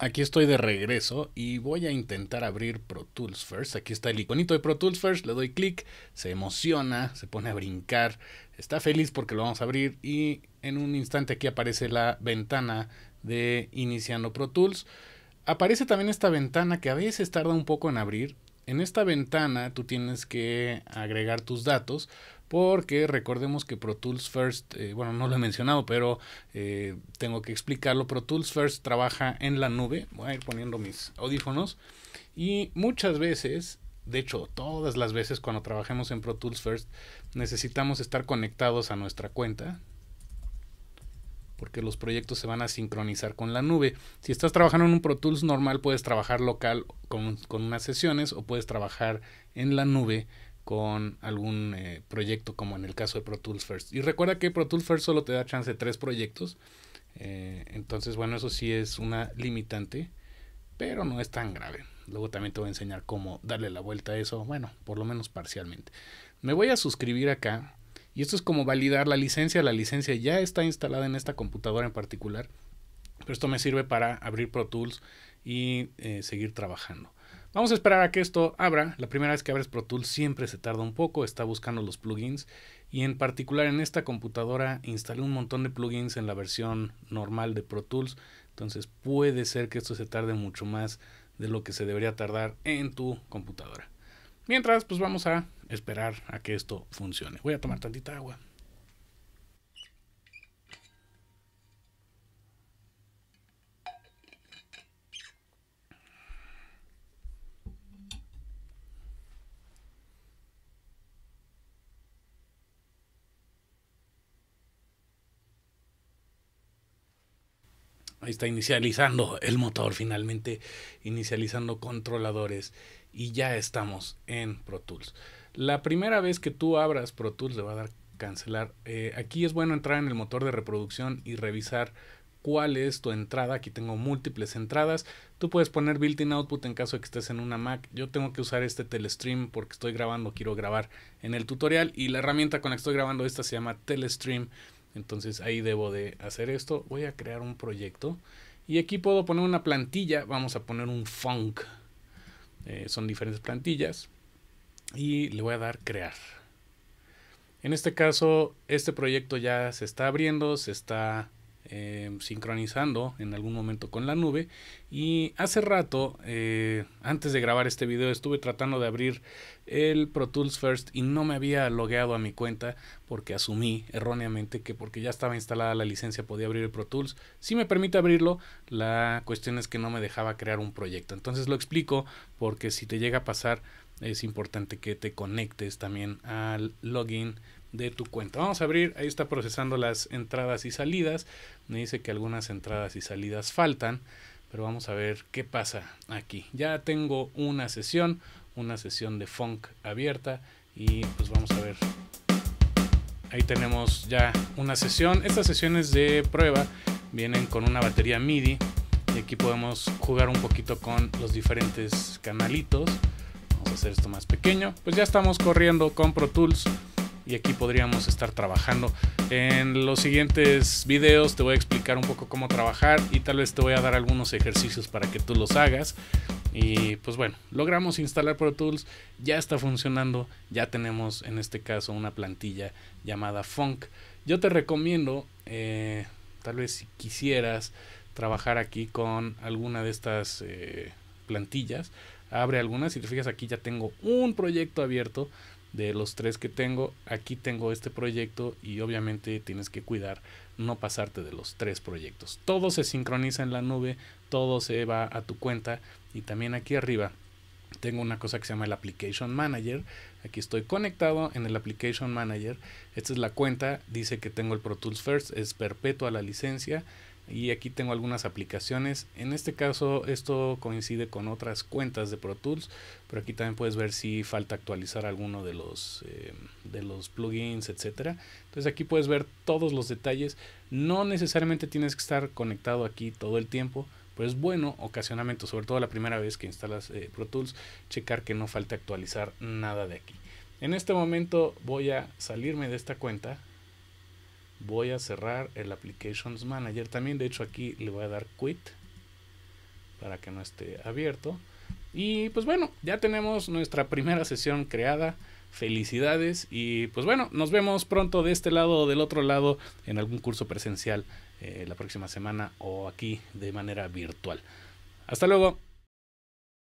Aquí estoy de regreso y voy a intentar abrir Pro Tools First. Aquí está el iconito de Pro Tools First, le doy clic, se emociona, se pone a brincar, está feliz porque lo vamos a abrir y en un instante aquí aparece la ventana de iniciando Pro Tools. Aparece también esta ventana que a veces tarda un poco en abrir en esta ventana tú tienes que agregar tus datos porque recordemos que Pro Tools First, eh, bueno, no lo he mencionado, pero eh, tengo que explicarlo. Pro Tools First trabaja en la nube. Voy a ir poniendo mis audífonos. Y muchas veces, de hecho, todas las veces cuando trabajemos en Pro Tools First, necesitamos estar conectados a nuestra cuenta porque los proyectos se van a sincronizar con la nube. Si estás trabajando en un Pro Tools normal, puedes trabajar local con, unas sesiones o puedes trabajar en la nube con algún eh, proyecto como en el caso de Pro Tools First. Y recuerda que Pro Tools First solo te da chance de tres proyectos. Eh, entonces, bueno, eso sí es una limitante, pero no es tan grave. Luego también te voy a enseñar cómo darle la vuelta a eso, bueno, por lo menos parcialmente. Me voy a suscribir acá y esto es como validar la licencia. La licencia ya está instalada en esta computadora en particular. Pero esto me sirve para abrir Pro Tools y eh, seguir trabajando. Vamos a esperar a que esto abra. La primera vez que abres Pro Tools siempre se tarda un poco, está buscando los plugins. Y en particular en esta computadora instalé un montón de plugins en la versión normal de Pro Tools. Entonces puede ser que esto se tarde mucho más de lo que se debería tardar en tu computadora. Mientras, pues vamos a esperar a que esto funcione. Voy a tomar tantita agua. Ahí está inicializando el motor finalmente, inicializando controladores y ya estamos en Pro Tools. La primera vez que tú abras Pro Tools le va a dar cancelar. Eh, aquí es bueno entrar en el motor de reproducción y revisar cuál es tu entrada. Aquí tengo múltiples entradas. Tú puedes poner built-in output en caso de que estés en una Mac. Yo tengo que usar este Telestream porque estoy grabando, quiero grabar en el tutorial. Y la herramienta con la que estoy grabando esta se llama Telestream. Entonces ahí debo de hacer esto. Voy a crear un proyecto. Y aquí puedo poner una plantilla. Vamos a poner un funk. Eh, son diferentes plantillas. Y le voy a dar crear. En este caso, este proyecto ya se está abriendo, se está Em, sincronizando en algún momento con la nube. Y hace rato, eh, antes de grabar este video, estuve tratando de abrir el Pro Tools First y no me había logueado a mi cuenta porque asumí erróneamente que porque ya estaba instalada la licencia podía abrir el Pro Tools. Si me permite abrirlo, la cuestión es que no me dejaba crear un proyecto. Entonces lo explico porque si te llega a pasar es importante que te conectes también al login de tu cuenta. Vamos a abrir, ahí está procesando las entradas y salidas. Me dice que algunas entradas y salidas faltan, pero vamos a ver qué pasa aquí. Ya tengo una sesión, una sesión de funk abierta y pues vamos a ver. Ahí tenemos ya una sesión. Estas sesiones de prueba vienen con una batería MIDI y aquí podemos jugar un poquito con los diferentes canalitos. Vamos a hacer esto más pequeño. Pues ya estamos corriendo con Pro Tools y aquí podríamos estar trabajando. En los siguientes videos te voy a explicar un poco cómo trabajar y tal vez te voy a dar algunos ejercicios para que tú los hagas. Y pues bueno, logramos instalar Pro Tools, ya está funcionando, ya tenemos en este caso una plantilla llamada Funk. Yo te recomiendo, eh, tal vez si quisieras trabajar aquí con alguna de estas eh, plantillas, abre algunas. Si te fijas aquí ya tengo un proyecto abierto de los tres que tengo, aquí tengo este proyecto y obviamente tienes que cuidar no pasarte de los tres proyectos. Todo se sincroniza en la nube, todo se va a tu cuenta y también aquí arriba tengo una cosa que se llama el Application Manager. Aquí estoy conectado en el Application Manager. Esta es la cuenta, dice que tengo el Pro Tools First, es perpetua la licencia y aquí tengo algunas aplicaciones. En este caso esto coincide con otras cuentas de Pro Tools, pero aquí también puedes ver si falta actualizar alguno de los, eh, de los plugins, etc. Entonces aquí puedes ver todos los detalles. No necesariamente tienes que estar conectado aquí todo el tiempo, pero es bueno ocasionalmente, sobre todo la primera vez que instalas eh, Pro Tools, checar que no falte actualizar nada de aquí. En este momento voy a salirme de esta cuenta voy a cerrar el Applications Manager también. De hecho aquí le voy a dar quit para que no esté abierto. Y pues bueno, ya tenemos nuestra primera sesión creada. Felicidades y pues bueno, nos vemos pronto de este lado o del otro lado en algún curso presencial eh, la próxima semana o aquí de manera virtual. Hasta luego.